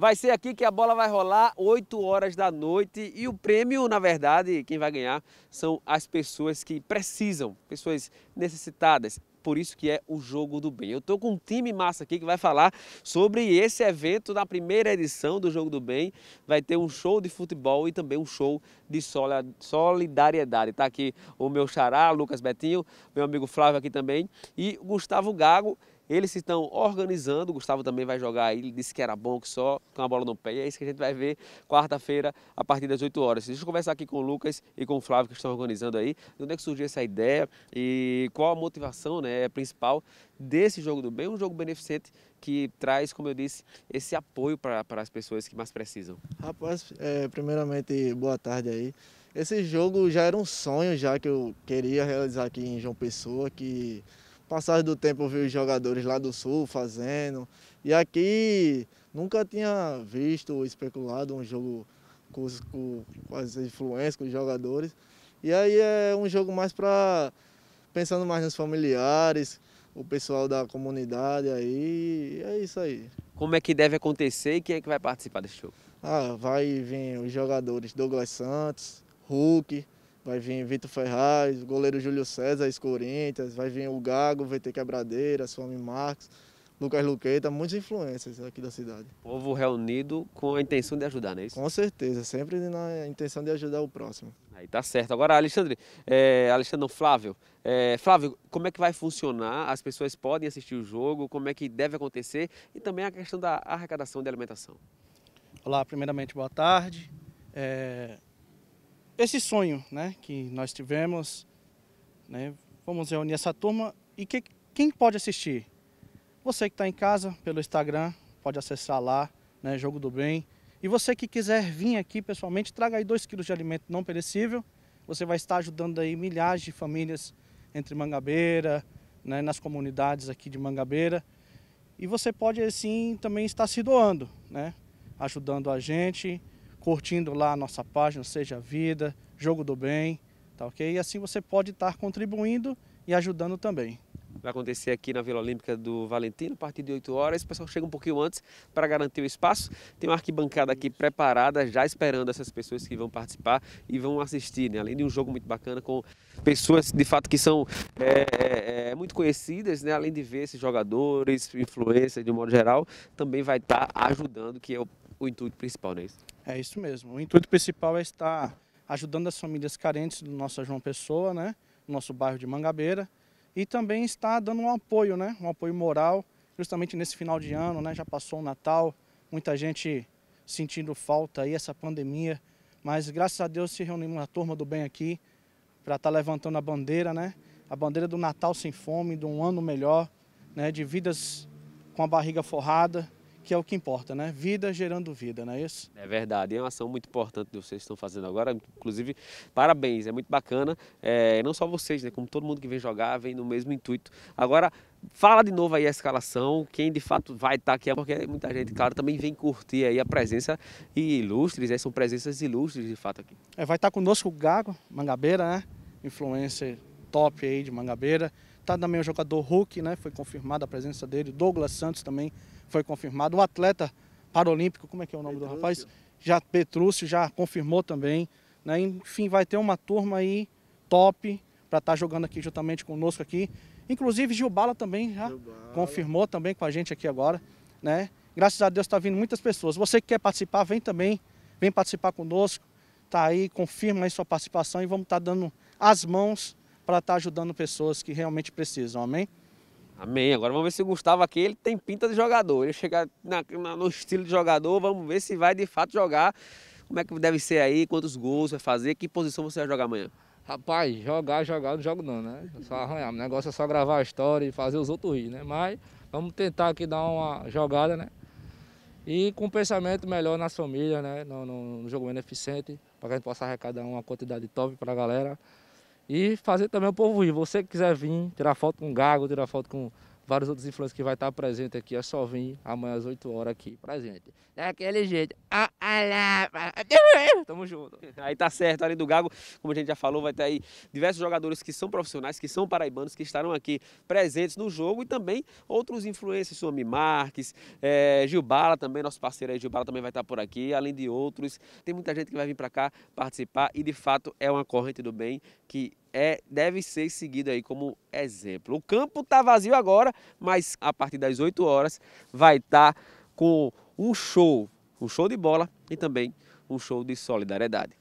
Vai ser aqui que a bola vai rolar 8 horas da noite e o prêmio, na verdade, quem vai ganhar são as pessoas que precisam, pessoas necessitadas, por isso que é o Jogo do Bem. Eu estou com um time massa aqui que vai falar sobre esse evento na primeira edição do Jogo do Bem. Vai ter um show de futebol e também um show de solidariedade. Está aqui o meu xará, Lucas Betinho, meu amigo Flávio aqui também e Gustavo Gago, eles se estão organizando, o Gustavo também vai jogar aí, ele disse que era bom que só com a bola no pé. E é isso que a gente vai ver quarta-feira a partir das 8 horas. Deixa eu conversar aqui com o Lucas e com o Flávio que estão organizando aí. De onde é que surgiu essa ideia e qual a motivação né, é principal desse jogo do bem, um jogo beneficente que traz, como eu disse, esse apoio para as pessoas que mais precisam. Rapaz, é, primeiramente, boa tarde aí. Esse jogo já era um sonho já que eu queria realizar aqui em João Pessoa, que passagem do tempo eu vi os jogadores lá do Sul fazendo. E aqui nunca tinha visto ou especulado um jogo com, com, com as influências, com os jogadores. E aí é um jogo mais para pensando mais nos familiares, o pessoal da comunidade aí, é isso aí. Como é que deve acontecer e quem é que vai participar desse jogo? Ah, vai vir os jogadores Douglas Santos, Hulk, Vai vir Vitor Ferraz, goleiro Júlio César, ex-Corinthians, vai vir o Gago, VT Quebradeira, Swami Marcos, Lucas Luqueta, muitas influências aqui da cidade. Povo reunido com a intenção de ajudar, não é isso? Com certeza, sempre na intenção de ajudar o próximo. Aí tá certo. Agora, Alexandre, é, Alexandre, não, Flávio, é, Flávio, como é que vai funcionar? As pessoas podem assistir o jogo? Como é que deve acontecer? E também a questão da arrecadação de alimentação. Olá, primeiramente, boa tarde. É, esse sonho né, que nós tivemos. Né, vamos reunir essa turma e que, quem pode assistir? Você que está em casa, pelo Instagram, pode acessar lá, né, Jogo do Bem. E você que quiser vir aqui pessoalmente, traga aí 2 quilos de alimento não perecível. Você vai estar ajudando aí milhares de famílias entre Mangabeira, né, nas comunidades aqui de Mangabeira. E você pode, assim, também estar se doando, né? Ajudando a gente, curtindo lá a nossa página, seja vida, jogo do bem, tá ok? E assim você pode estar contribuindo e ajudando também. Vai acontecer aqui na Vila Olímpica do Valentino, a partir de 8 horas. O pessoal chega um pouquinho antes para garantir o espaço. Tem uma arquibancada aqui preparada, já esperando essas pessoas que vão participar e vão assistir. Né? Além de um jogo muito bacana com pessoas, de fato, que são é, é, é muito conhecidas, né? além de ver esses jogadores, influências de um modo geral, também vai estar ajudando, que é o, o intuito principal, nisso né? É isso mesmo. O intuito principal é estar ajudando as famílias carentes do nosso João Pessoa, né? nosso bairro de Mangabeira, e também está dando um apoio, né? um apoio moral, justamente nesse final de ano, né? já passou o Natal, muita gente sentindo falta aí, essa pandemia, mas graças a Deus se reunimos na turma do bem aqui para estar tá levantando a bandeira, né? a bandeira do Natal sem fome, de um ano melhor, né? de vidas com a barriga forrada, que é o que importa, né? Vida gerando vida, não é isso? É verdade, é uma ação muito importante que vocês estão fazendo agora. Inclusive, parabéns, é muito bacana. É, não só vocês, né? Como todo mundo que vem jogar, vem no mesmo intuito. Agora, fala de novo aí a escalação, quem de fato vai estar tá aqui, porque muita gente, claro, também vem curtir aí a presença e ilustres, né? são presenças ilustres de fato aqui. É, vai estar tá conosco o Gago, Mangabeira, né? Influencer top aí de Mangabeira está também o jogador Hulk, né? Foi confirmada a presença dele. Douglas Santos também foi confirmado. O atleta paralímpico, como é que é o nome Petrúcio. do rapaz? Já Petrúcio já confirmou também. Né? Enfim, vai ter uma turma aí top para estar tá jogando aqui juntamente conosco aqui. Inclusive Gilbala também já Gilbala. confirmou também com a gente aqui agora, né? Graças a Deus está vindo muitas pessoas. Você que quer participar, vem também, vem participar conosco. Tá aí, confirma aí sua participação e vamos estar tá dando as mãos para estar tá ajudando pessoas que realmente precisam. Amém? Amém. Agora vamos ver se o Gustavo aqui ele tem pinta de jogador. Ele chega na, na, no estilo de jogador, vamos ver se vai de fato jogar. Como é que deve ser aí, quantos gols vai fazer, que posição você vai jogar amanhã? Rapaz, jogar, jogar, não jogo não, né? É só arranhar. O negócio é só gravar a história e fazer os outros rir, né? Mas vamos tentar aqui dar uma jogada, né? E com um pensamento melhor nas famílias, né? No, no, no jogo beneficente, para que a gente possa arrecadar uma quantidade top para a galera. E fazer também o povo ir. Você que quiser vir, tirar foto com gago, tirar foto com vários outros influências que vai estar presente aqui. É só vir amanhã às 8 horas aqui presente. Daquele jeito. Ah, ah, ah, Tamo junto. Aí tá certo, ali do Gago, como a gente já falou, vai ter aí diversos jogadores que são profissionais, que são paraibanos, que estarão aqui presentes no jogo e também outros influências, Suami Marques, é, eh, Gilbala também, nosso parceiro aí, Gilbala também vai estar por aqui, além de outros. Tem muita gente que vai vir para cá participar e de fato é uma corrente do bem que é, deve ser seguido aí como exemplo. O campo está vazio agora, mas a partir das 8 horas vai estar tá com um show, um show de bola e também um show de solidariedade.